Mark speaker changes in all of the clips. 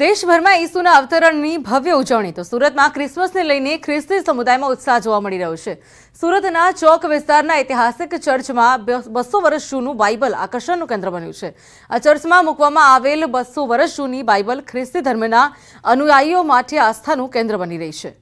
Speaker 1: દેશભરમાં ઈસુના અવતરણની ભવ્ય ઉજવણી તો સુરતમાં ક્રિસમસને લઈને ખ્રિસ્તી સમુદાયમાં ઉત્સાહ જોવા મળી રહ્યો છે સુરતના ચોક વિસ્તારના ઐતિહાસિક ચર્ચમાં બસો વર્ષ જૂનું બાઇબલ આકર્ષણનું કેન્દ્ર બન્યું છે આ ચર્ચમાં મૂકવામાં આવેલ બસો વર્ષ જૂની બાઇબલ ખ્રિસ્તી ધર્મના અનુયાયીઓ માટે આસ્થાનું કેન્દ્ર બની રહી છે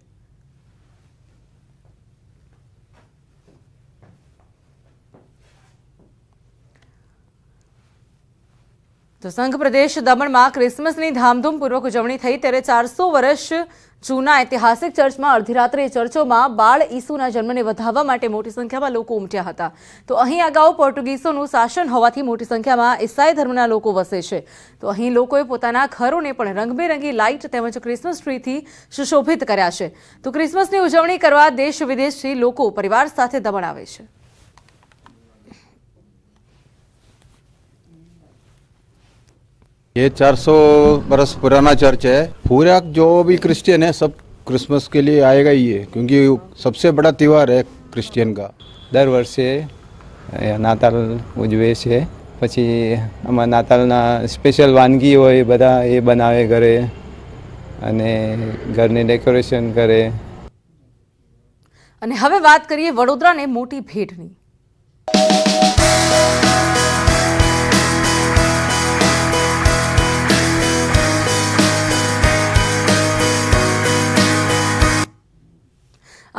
Speaker 1: તો સંઘ પ્રદેશ દમણમાં ક્રિસમસની ધામધૂમપૂર્વક ઉજવણી થઈ ત્યારે ચારસો વર્ષ જૂના ઐતિહાસિક ચર્ચમાં અડધીરાત્રે ચર્ચોમાં બાળ ઈસુના જન્મને વધાવવા માટે મોટી સંખ્યામાં લોકો ઉમટ્યા હતા તો અહીં અગાઉ પોર્ટુગીઝોનું શાસન હોવાથી મોટી સંખ્યામાં ઈસાઈ ધર્મના લોકો વસે છે તો અહીં લોકોએ પોતાના ઘરોને પણ રંગબેરંગી લાઇટ તેમજ ક્રિસમસ ટ્રીથી સુશોભિત કર્યા છે તો ક્રિસમસની ઉજવણી કરવા દેશ વિદેશથી લોકો પરિવાર સાથે દમણ આવે છે
Speaker 2: ये 400 बरस पुराना चर्च है पूरा जो भी क्रिश्चियन है सब क्रिसमस के लिए आएगा ही है क्योंकि सबसे बड़ा त्यौहार है ક્રિશ્ચિયન કા દર વર્ષે નાતાલ ઉજવે છે પછી આમાં નાતાલના સ્પેશિયલ વાનગી હોય એ બધા એ બનાવે ઘરે અને ઘરની ડેકોરેશન કરે
Speaker 1: અને હવે વાત કરીએ વડોદરાને મોટી ભેટની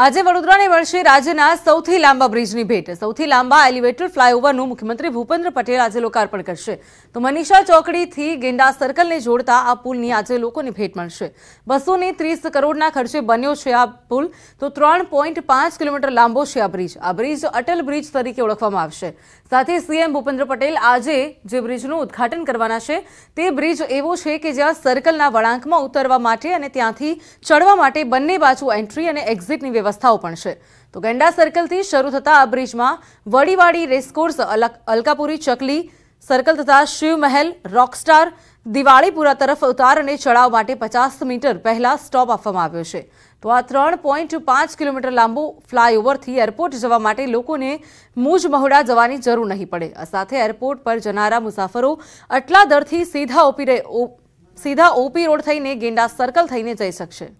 Speaker 1: આજે વડોદરાને મળશે રાજ્યના સૌથી લાંબા બ્રિજની ભેટ સૌથી લાંબા એલિવેટેડ ફ્લાયઓવરનું મુખ્યમંત્રી ભૂપેન્દ્ર પટેલ આજે લોકાર્પણ કરશે તો મનીષા ચોકડીથી ગેંડા સર્કલને જોડતા આ પુલની આજે લોકોને ભેટ મળશે બસોની ત્રીસ કરોડના ખર્ચે બન્યો છે આ પુલ તો ત્રણ કિલોમીટર લાંબો છે આ બ્રિજ આ બ્રિજ અટલ બ્રિજ તરીકે ઓળખવામાં આવશે સાથે સીએમ ભૂપેન્દ્ર પટેલ આજે જે બ્રિજનું ઉદ્ઘાટન કરવાના છે તે બ્રિજ એવો છે કે જ્યાં સર્કલના વળાંકમાં ઉતરવા માટે અને ત્યાંથી ચડવા માટે બંને બાજુ એન્ટ્રી અને એક્ઝિટની વ્યવસ્થાઓ પણ છે તો ગંડા સર્કલથી શરૂ થતા આ બ્રિજમાં વડીવાડી રેસકોર્સ અલકાપુરી ચકલી સર્કલ તથા શિવ મહેલ રોકસ્ટાર દિવાળીપુરા તરફ ઉતાર અને ચડાવ માટે પચાસ મીટર પહેલા સ્ટોપ આપવામાં આવ્યો છે તો આ ત્રણ પોઈન્ટ પાંચ કિલોમીટર લાંબુ ફ્લાયઓવરથી એરપોર્ટ જવા માટે લોકોને મૂજ મહોડા જવાની જરૂર નહીં પડે સાથે એરપોર્ટ પર જનારા મુસાફરો આટલા દરથી સીધા ઓપી સીધા ઓપી રોડ થઈને ગેંડા સર્કલ થઈને જઈ શકશે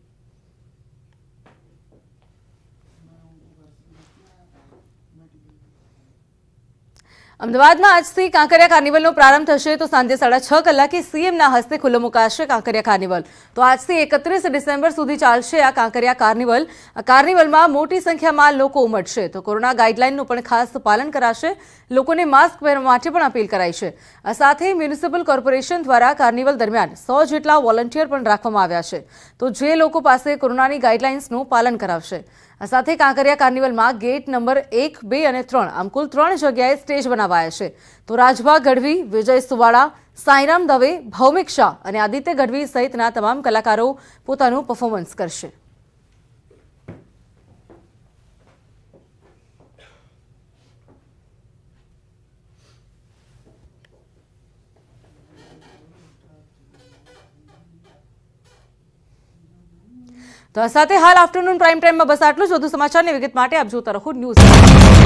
Speaker 1: અમદાવાદમાં આજથી કાંકરિયા કાર્નિવલનો પ્રારંભ થશે તો સાંજે સાડા છ કલાકે સીએમના હસ્તે ખુલ્લો મુકાશે કાંકરિયા કાર્નિવલ તો આજથી એકત્રીસ ડિસેમ્બર સુધી ચાલશે આ કાંકરિયા કાર્નિવલ આ કાર્નિવલમાં મોટી સંખ્યામાં લોકો ઉમટશે તો કોરોના ગાઈડલાઇનનું પણ ખાસ પાલન કરાશે લોકોને માસ્ક પહેરવા માટે પણ અપીલ કરાઈ છે આ સાથે મ્યુનિસિપલ કોર્પોરેશન દ્વારા કાર્નિવલ દરમિયાન સો જેટલા વોલન્ટિયર પણ રાખવામાં આવ્યા છે તો જે લોકો પાસે કોરોનાની ગાઈડલાઇન્સનું પાલન કરાવશે આ સાથે કાંકરિયા કાર્નિવલમાં ગેટ નંબર એક બે અને ત્રણ આમ કુલ ત્રણ જગ્યાએ સ્ટેજ બનાવાયા છે તો રાજભા ગઢવી વિજય સુવાળા સાંઈરામ દવે ભૌમિક શાહ અને આદિત્ય ગઢવી સહિતના તમામ કલાકારો પોતાનું પરફોર્મન્સ કરશે તો આ સાથે હાલ આફ્ટરનૂન પ્રાઇમ ટાઈમમાં બસ આટલું જ વધુ સમાચારની વિગત માટે આપ જોતા રહો ન્યૂઝ